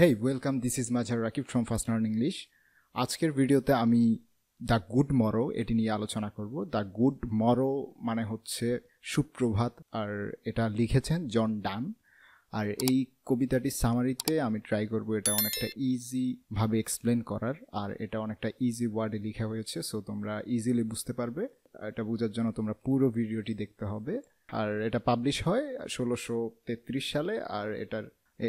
Hey welcome this is Mazhar Rakib from first learn English আজকের ভিডিওতে আমি দ্য গুড মরো এটি নিয়ে আলোচনা করব দ্য গুড মরো মানে হচ্ছে সুপ্রভাত আর এটা লিখেছেন জন ডান আর এই কবিতাটি সামারিতে আমি ট্রাই করব এটা অনেকটা ইজিভাবে এক্সপ্লেন করার আর এটা অনেকটা ইজি ওয়ার্ডে লেখা হয়েছে সো তোমরা ইজিলি বুঝতে পারবে এটা বোঝার জন্য তোমরা পুরো ভিডিওটি দেখতে হবে আর এটা পাবলিশ হয় ষোলোশো তেত্রিশ সালে আর এটার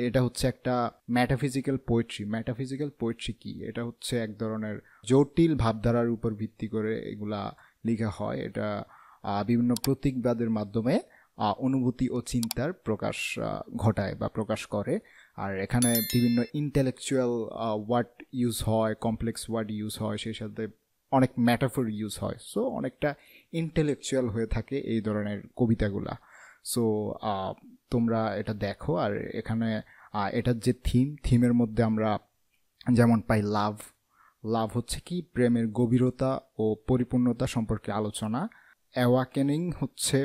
এটা হচ্ছে একটা ম্যাটাফিজিক্যাল পোয়েট্রি ম্যাটাফিজিক্যাল পোয়েট্রি কি এটা হচ্ছে এক ধরনের জটিল ভাবধারার উপর ভিত্তি করে এগুলা লেখা হয় এটা বিভিন্ন প্রতীকবাদের মাধ্যমে অনুভূতি ও চিন্তার প্রকাশ ঘটায় বা প্রকাশ করে আর এখানে বিভিন্ন ইন্টেলেকচুয়াল ওয়ার্ড ইউজ হয় কমপ্লেক্স ওয়ার্ড ইউজ হয় সেই সাথে অনেক ম্যাটাফোর ইউজ হয় সো অনেকটা ইন্টেলেকচুয়াল হয়ে থাকে এই ধরনের কবিতাগুলা সো তোমরা এটা দেখো আর এখানে এটার যে থিম থিমের মধ্যে আমরা যেমন পাই লাভ লাভ হচ্ছে কি প্রেমের গভীরতা ও পরিপূর্ণতা সম্পর্কে আলোচনা অ্যাওয়াকেনিং হচ্ছে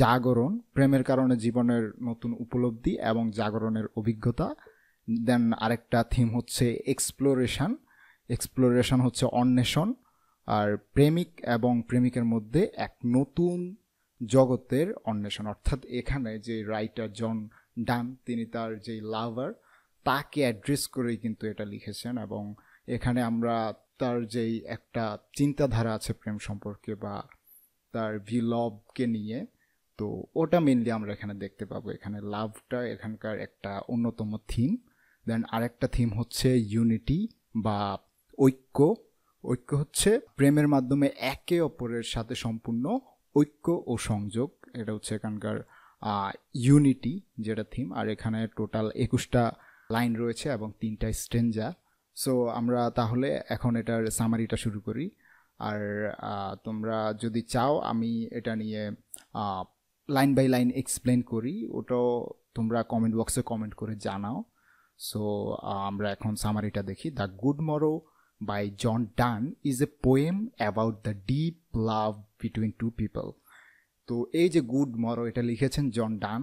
জাগরণ প্রেমের কারণে জীবনের নতুন উপলব্ধি এবং জাগরণের অভিজ্ঞতা দেন আরেকটা থিম হচ্ছে এক্সপ্লোরেশন এক্সপ্লোরেশন হচ্ছে অন্বেষণ আর প্রেমিক এবং প্রেমিকের মধ্যে এক নতুন জগতের অন্বেষণ অর্থাৎ এখানে যে রাইটার জন ডান তিনি তার যে লাভার তাকে অ্যাড্রেস করেই কিন্তু এটা লিখেছেন এবং এখানে আমরা তার যেই একটা চিন্তাধারা আছে প্রেম সম্পর্কে বা তার ভিলভকে নিয়ে তো ওটা মেনলি আমরা এখানে দেখতে পাবো এখানে লাভটা এখানকার একটা অন্যতম থিম দেন আরেকটা থিম হচ্ছে ইউনিটি বা ঐক্য ঐক্য হচ্ছে প্রেমের মাধ্যমে একে অপরের সাথে সম্পূর্ণ ঐক্য ও সংযোগ এটা হচ্ছে এখানকার ইউনিটি যেটা থিম আর এখানে টোটাল একুশটা লাইন রয়েছে এবং তিনটা স্টেঞ্জা সো আমরা তাহলে এখন এটার সামারিটা শুরু করি আর তোমরা যদি চাও আমি এটা নিয়ে লাইন বাই লাইন এক্সপ্লেন করি ওটাও তোমরা কমেন্ট বক্সে কমেন্ট করে জানাও সো আমরা এখন সামারিটা দেখি the good morrow by John Donne is a poem about the deep love between two people তো এই যে গুড মরো এটা লিখেছেন জন ডান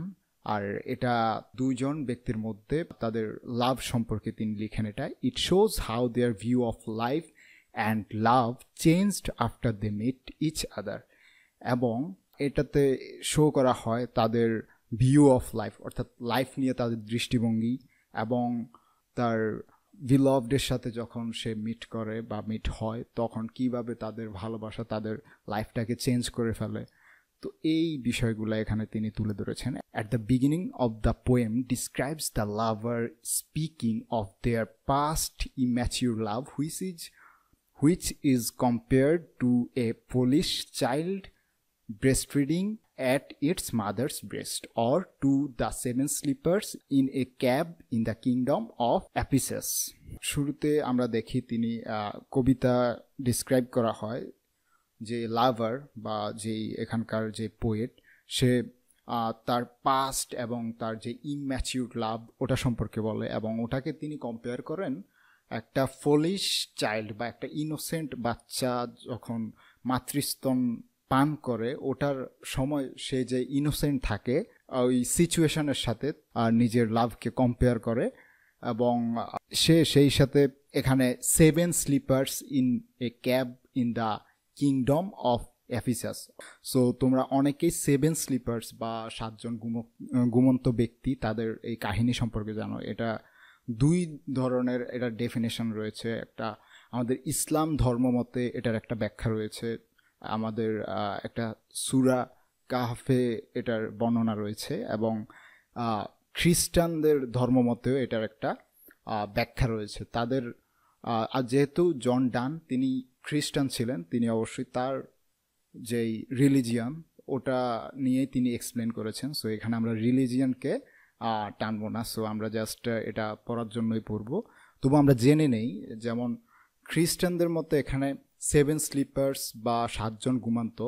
আর এটা দুজন ব্যক্তির মধ্যে তাদের লাভ সম্পর্কে তিনি লিখেন এটা it shows how their view of life and love changed after they meet each other এবং এটাতে শো করা হয় তাদের ভিউ অফ লাইফ অর্থাৎ লাইফ নিয়ে তাদের দৃষ্টিভঙ্গি এবং তার ভিলভডের সাথে যখন সে মিট করে বা মিট হয় তখন কিভাবে তাদের ভালোবাসা তাদের লাইফটাকে চেঞ্জ করে ফেলে তো এই বিষয়গুলো এখানে তিনি তুলে ধরেছেন at the beginning of the poem describes the lover speaking of their past immature love which is is compared to a a child breast feeding at its mother's breast or to the seven sleepers in a cab in the kingdom of Ephesus. শুরুতে আমরা দেখি তিনি কবিতা describe করা হয় যে লাভার বা যেই এখানকার যে পোয়েট সে তার পাস্ট এবং তার যে ইম্যাচিউর লাভ ওটা সম্পর্কে বলে এবং ওটাকে তিনি কম্পেয়ার করেন একটা ফলিশ চাইল্ড বা একটা ইনোসেন্ট বাচ্চা যখন মাতৃস্তন পান করে ওটার সময় সে যে ইনোসেন্ট থাকে ওই সিচুয়েশনের সাথে আর নিজের লাভকে কম্পেয়ার করে এবং সে সেই সাথে এখানে seven sleepers in a cave in the kingdom of Ephesus so তোমরা অনেকেই সেভেন স্লিপার্স বা সাতজন গুমন্ত ব্যক্তি তাদের এই কাহিনী সম্পর্কে জানো এটা দুই ধরনের এটা ডেফিনেশন রয়েছে একটা আমাদের ইসলাম ধর্ম মতে এটার একটা ব্যাখ্যা রয়েছে আমাদের একটা সুরা কাহফে এটার বর্ণনা রয়েছে এবং খ্রিস্টানদের ধর্মমতেও এটার একটা ব্যাখ্যা রয়েছে তাদের আর যেহেতু জন ডান তিনি খ্রিস্টান ছিলেন তিনি অবশ্যই তার যেই রিলিজিয়ান ওটা নিয়ে তিনি এক্সপ্লেন করেছেন সো এখানে আমরা রিলিজিয়ানকে টানবো না সো আমরা জাস্ট এটা পড়ার জন্যই পড়বো তবু আমরা জেনে নেই যেমন খ্রিস্টানদের মতো এখানে সেভেন স্লিপার্স বা সাতজন ঘুমান্ত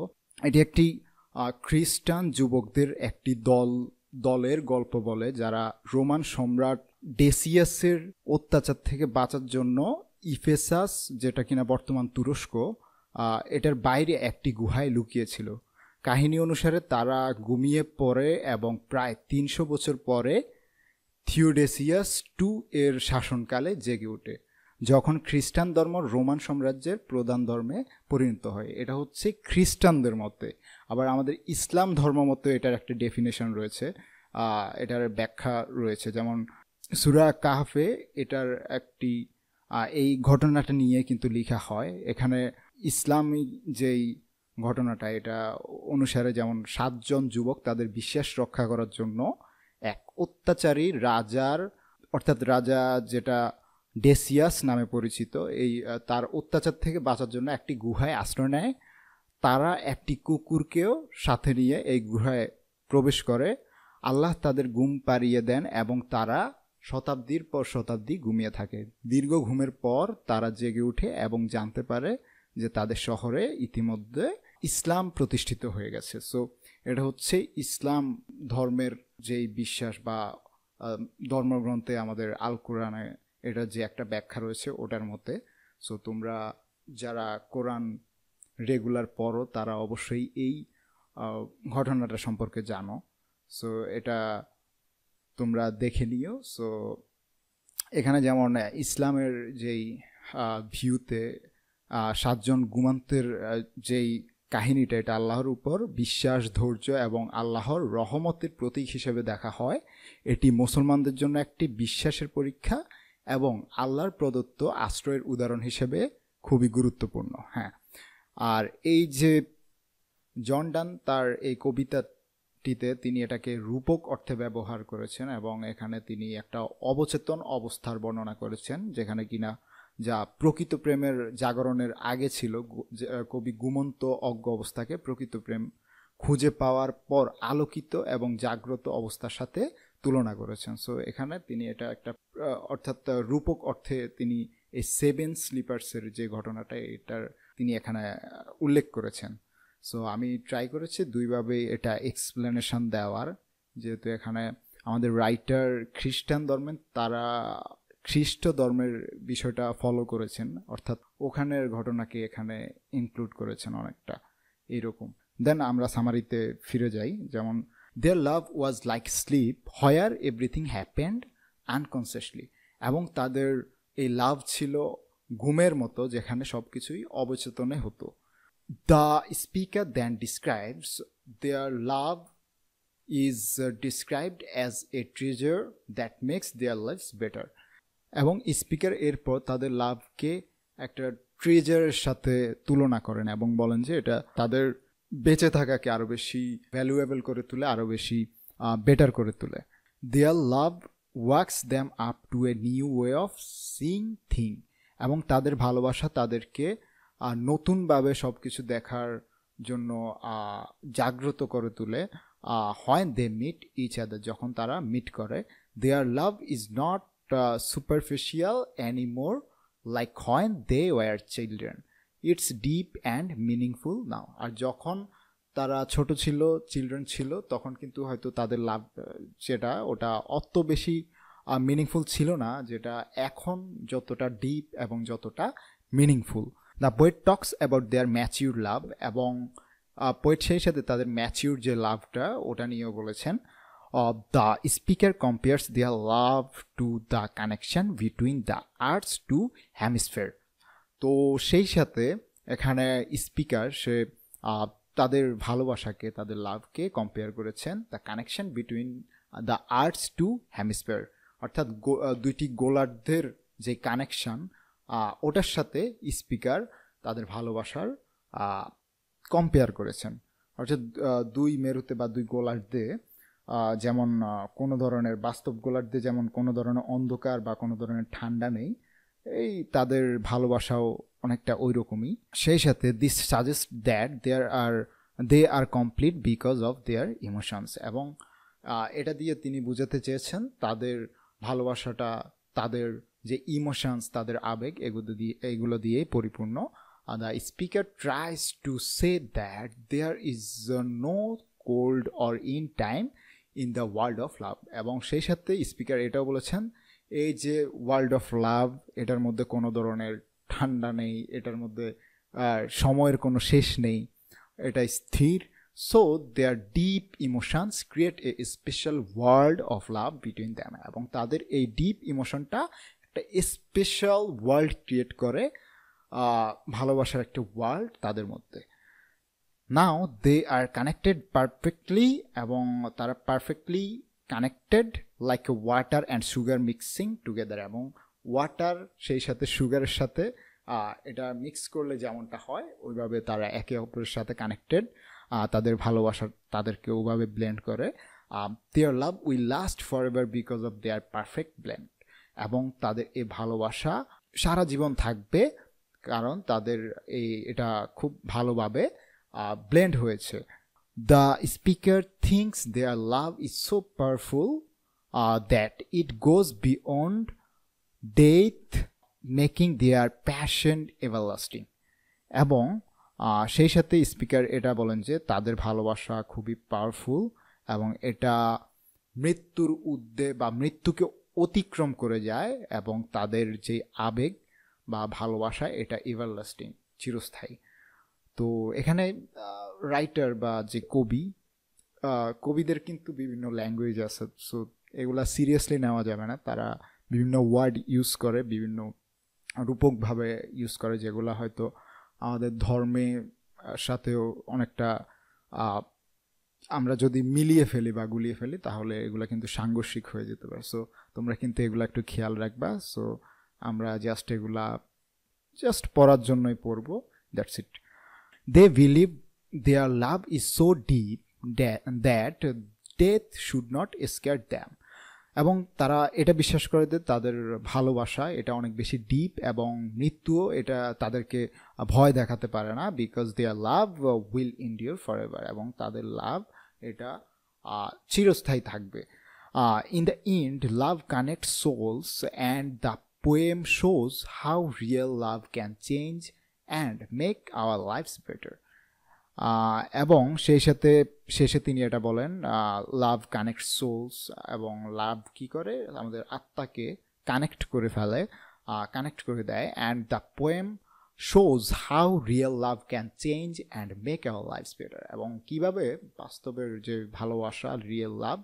এটি একটি খ্রিস্টান যুবকদের একটি দল দলের গল্প বলে যারা রোমান সম্রাট ডেসিয়াসের অত্যাচার থেকে বাঁচার জন্য ইফেসাস যেটা কিনা বর্তমান তুরস্ক এটার বাইরে একটি গুহায় লুকিয়েছিল কাহিনী অনুসারে তারা ঘুমিয়ে পড়ে এবং প্রায় তিনশো বছর পরে থিওডেসিয়াস টু এর শাসনকালে জেগে ওঠে যখন খ্রিস্টান ধর্ম রোমান সাম্রাজ্যের প্রধান ধর্মে পরিণত হয় এটা হচ্ছে খ্রিস্টানদের মতে আবার আমাদের ইসলাম ধর্ম মতো এটার একটা ডেফিনেশন রয়েছে এটার ব্যাখ্যা রয়েছে যেমন সুরা কাহফে এটার একটি এই ঘটনাটা নিয়ে কিন্তু লেখা হয় এখানে ইসলামী যেই ঘটনাটা এটা অনুসারে যেমন সাতজন যুবক তাদের বিশ্বাস রক্ষা করার জন্য এক অত্যাচারী রাজার অর্থাৎ রাজা যেটা ডেসিয়াস নামে পরিচিত এই তার অত্যাচার থেকে বাঁচার জন্য একটি গুহায় আশ্রয় নেয় তারা একটি কুকুরকেও সাথে নিয়ে এই গুহায় প্রবেশ করে আল্লাহ তাদের ঘুম পাড়িয়ে দেন এবং তারা শতাব্দীর পর শতাব্দী ঘুমিয়ে থাকে দীর্ঘ ঘুমের পর তারা জেগে উঠে এবং জানতে পারে যে তাদের শহরে ইতিমধ্যে ইসলাম প্রতিষ্ঠিত হয়ে গেছে সো এটা হচ্ছে ইসলাম ধর্মের যেই বিশ্বাস বা ধর্মগ্রন্থে আমাদের আল কোরআনে এটা যে একটা ব্যাখ্যা রয়েছে ওটার মতে সো তোমরা যারা কোরআন রেগুলার পড়ো তারা অবশ্যই এই ঘটনাটা সম্পর্কে জানো সো এটা তোমরা দেখে নিও সো এখানে যেমন ইসলামের যেই ভিউতে সাতজন গুমান্তের যেই কাহিনীটা এটা আল্লাহর উপর বিশ্বাস ধৈর্য এবং আল্লাহর রহমতের প্রতীক হিসেবে দেখা হয় এটি মুসলমানদের জন্য একটি বিশ্বাসের পরীক্ষা এবং আল্লাহর প্রদত্ত আশ্রয়ের উদাহরণ হিসেবে খুবই গুরুত্বপূর্ণ হ্যাঁ আর এই যে জন ডান তার এই কবিতাটিতে তিনি এটাকে রূপক অর্থে ব্যবহার করেছেন এবং এখানে তিনি একটা অবচেতন অবস্থার বর্ণনা করেছেন যেখানে কিনা যা প্রকৃত প্রেমের জাগরণের আগে ছিল কবি গুমন্ত অজ্ঞ অবস্থাকে প্রকৃত প্রেম খুঁজে পাওয়ার পর আলোকিত এবং জাগ্রত অবস্থার সাথে তুলনা করেছেন সো এখানে তিনি এটা একটা অর্থাৎ রূপক অর্থে তিনি এই সেভেন স্লিপার্সের যে ঘটনাটা এটার তিনি এখানে উল্লেখ করেছেন সো আমি ট্রাই করেছি দুইভাবে এটা এক্সপ্লেনেশন দেওয়ার যেহেতু এখানে আমাদের রাইটার খ্রিস্টান ধর্মের তারা খ্রিস্ট ধর্মের বিষয়টা ফলো করেছেন অর্থাৎ ওখানের ঘটনাকে এখানে ইনক্লুড করেছেন অনেকটা এইরকম দেন আমরা সামারিতে ফিরে যাই যেমন their love was like sleep where everything happened unconsciously এবং তাদের এই লাভ ছিল ঘুমের মতো যেখানে সব কিছুই অবচেতনে হতো the speaker then describes their love is described as a treasure that makes their lives better এবং স্পিকার এরপর তাদের লাভকে একটা ট্রেজারের সাথে তুলনা করেন এবং বলেন যে এটা তাদের বেঁচে থাকাকে আরও বেশি ভ্যালুয়েবল করে তুলে আরও বেশি বেটার করে তুলে their love works them up to a new way of seeing thing এবং তাদের ভালোবাসা তাদেরকে নতুনভাবে সব কিছু দেখার জন্য জাগ্রত করে তুলে হয় দে মিট ইচ আদার যখন তারা মিট করে their love is not superficial anymore like হয় they were children it's deep and meaningful now আর যখন তারা ছোট ছিল চিলড্রেন ছিল তখন কিন্তু হয়তো তাদের লাভ যেটা ওটা অত বেশি মিনিংফুল ছিল না যেটা এখন যতটা ডিপ এবং যতটা meaningful the poet talks about their mature love এবং পোয়েট সেই সাথে তাদের ম্যাচিউর যে লাভটা ওটা নিয়েও বলেছেন the speaker compares their love to the connection between the earth's two hemisphere তো সেই সাথে এখানে স্পিকার সে তাদের ভালোবাসাকে তাদের লাভকে কম্পেয়ার করেছেন the connection between the earth's two hemisphere অর্থাৎ দুইটি গোলার্ধের যে কানেকশন ওটার সাথে স্পিকার তাদের ভালোবাসার কম্পেয়ার করেছেন অর্থাৎ দুই মেরুতে বা দুই গোলার্ধে যেমন কোনো ধরনের বাস্তব গোলার্ধে যেমন কোনো ধরনের অন্ধকার বা কোনো ধরনের ঠান্ডা নেই এই তাদের ভালোবাসাও অনেকটা ওই রকমই সেই সাথে this suggest that there are they are complete because of their emotions এবং এটা দিয়ে তিনি বুঝাতে চেয়েছেন তাদের ভালোবাসাটা তাদের যে ইমোশনস তাদের আবেগ এগুলো দিয়ে এগুলো দিয়েই পরিপূর্ণ the speaker tries to say that there is no cold or in time in the world of love এবং সেই সাথে স্পিকার এটাও বলেছেন এই যে ওয়ার্ল্ড অফ লাভ এটার মধ্যে কোনো ধরনের ঠান্ডা নেই এটার মধ্যে সময়ের কোনো শেষ নেই এটা স্থির so there deep emotions create a special world of love between them এবং তাদের এই ডিপ ইমোশনটা একটা স্পেশাল ওয়ার্ল্ড ক্রিয়েট করে ভালোবাসার একটা ওয়ার্ল্ড তাদের মধ্যে নাও দে আর কানেক্টেড পারফেক্টলি এবং তারা perfectly connected like a water and sugar mixing together এবং ওয়াটার সেই সাথে সুগারের সাথে এটা মিক্স করলে যেমনটা হয় ওইভাবে তারা একে অপরের সাথে কানেক্টেড তাদের ভালোবাসা তাদেরকে ওভাবে ব্লেন্ড করে their love will last for ever because of their perfect blend এবং তাদের এই ভালোবাসা সারা জীবন থাকবে কারণ তাদের এই এটা খুব ভালোভাবে ব্লেন্ড হয়েছে the speaker thinks their love is so powerful uh, that it goes beyond death, making their passion everlasting. এবং uh, সেই সাথে স্পিকার এটা বলেন যে তাদের ভালোবাসা খুবই পাওয়ারফুল এবং এটা মৃত্যুর উদ্দে বা মৃত্যুকে অতিক্রম করে যায় এবং তাদের যে আবেগ বা ভালোবাসা এটা এভারলাস্টিং চিরস্থায়ী তো এখানে রাইটার uh, বা যে কবি uh, কবিদের কিন্তু বিভিন্ন ল্যাঙ্গুয়েজ আছে সো এগুলা সিরিয়াসলি নেওয়া যাবে না তারা বিভিন্ন ওয়ার্ড ইউজ করে বিভিন্ন রূপকভাবে ইউজ করে যেগুলো হয়তো আমাদের ধর্মে সাথেও অনেকটা আমরা যদি মিলিয়ে ফেলি বা গুলিয়ে ফেলি তাহলে এগুলো কিন্তু সাংঘর্ষিক হয়ে যেতে পারে সো তোমরা কিন্তু এগুলো একটু খেয়াল রাখবা সো আমরা জাস্ট এগুলা জাস্ট পড়ার জন্যই পড়ব that's it they believe their love is so deep that death should not scare them এবং তারা এটা বিশ্বাস করে যে তাদের ভালোবাসা এটা অনেক বেশি ডিপ এবং মৃত্যুও এটা তাদেরকে ভয় দেখাতে পারে না because our love will endure for ever এবং তাদের লাভ এটা চিরস্থায়ী থাকবে in the end love connect souls and the poem shows how real love can change and make our lives better এবং সেই সাথে শেষে তিনি এটা বলেন লাভ কানেক্ট সোলস এবং লাভ কি করে আমাদের আত্মাকে কানেক্ট করে ফেলে কানেক্ট করে দেয় and the poem shows how real love can change and make our life better এবং কীভাবে বাস্তবের যে ভালোবাসা রিয়েল লাভ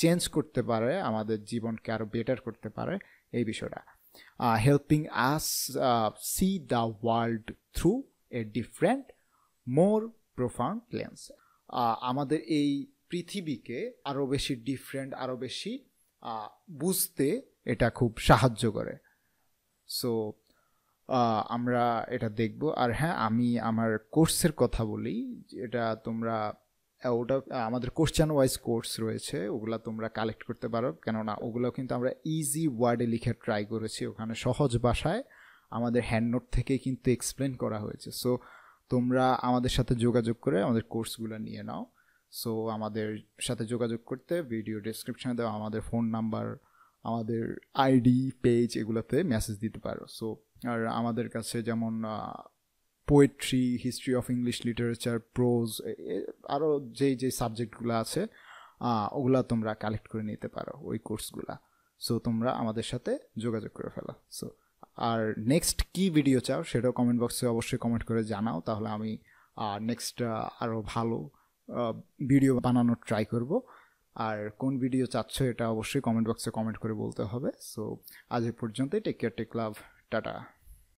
চেঞ্জ করতে পারে আমাদের জীবনকে আরও বেটার করতে পারে এই বিষয়টা helping us see the world through a different more profound lens আমাদের এই পৃথিবীকে আরও বেশি ডিফারেন্ট আরও বেশি uh, বুঝতে এটা খুব সাহায্য করে সো uh, আমরা এটা দেখব আর হ্যাঁ আমি আমার কোর্সের কথা বলি এটা তোমরা ওটা আমাদের কোশ্চেন ওয়াইজ কোর্স রয়েছে ওগুলো তোমরা কালেক্ট করতে পারো কেননা ওগুলো কিন্তু আমরা ইজি ওয়ার্ডে লিখে ট্রাই করেছি ওখানে সহজ ভাষায় আমাদের হ্যান্ডনোট থেকে কিন্তু এক্সপ্লেন করা হয়েছে সো তোমরা আমাদের সাথে যোগাযোগ করে আমাদের কোর্সগুলো নিয়ে নাও সো আমাদের সাথে যোগাযোগ করতে ভিডিও ডিসক্রিপশানে দেওয়া আমাদের ফোন নাম্বার আমাদের আইডি পেজ এগুলোতে মেসেজ দিতে পারো সো আর আমাদের কাছে যেমন poetry history of English literature prose আরও যেই যেই সাবজেক্টগুলো আছে ওগুলো তোমরা কালেক্ট করে নিতে পারো ওই কোর্সগুলা সো তোমরা আমাদের সাথে যোগাযোগ করে ফেলো সো আর নেক্সট কি ভিডিও চাও সেটাও কমেন্ট বক্সে অবশ্যই কমেন্ট করে জানাও তাহলে আমি নেক্সট আরও ভালো ভিডিও বানানোর ট্রাই করব আর কোন ভিডিও চাচ্ছ এটা অবশ্যই কমেন্ট বক্সে কমেন্ট করে বলতে হবে সো আজ এ পর্যন্তই take care take love tata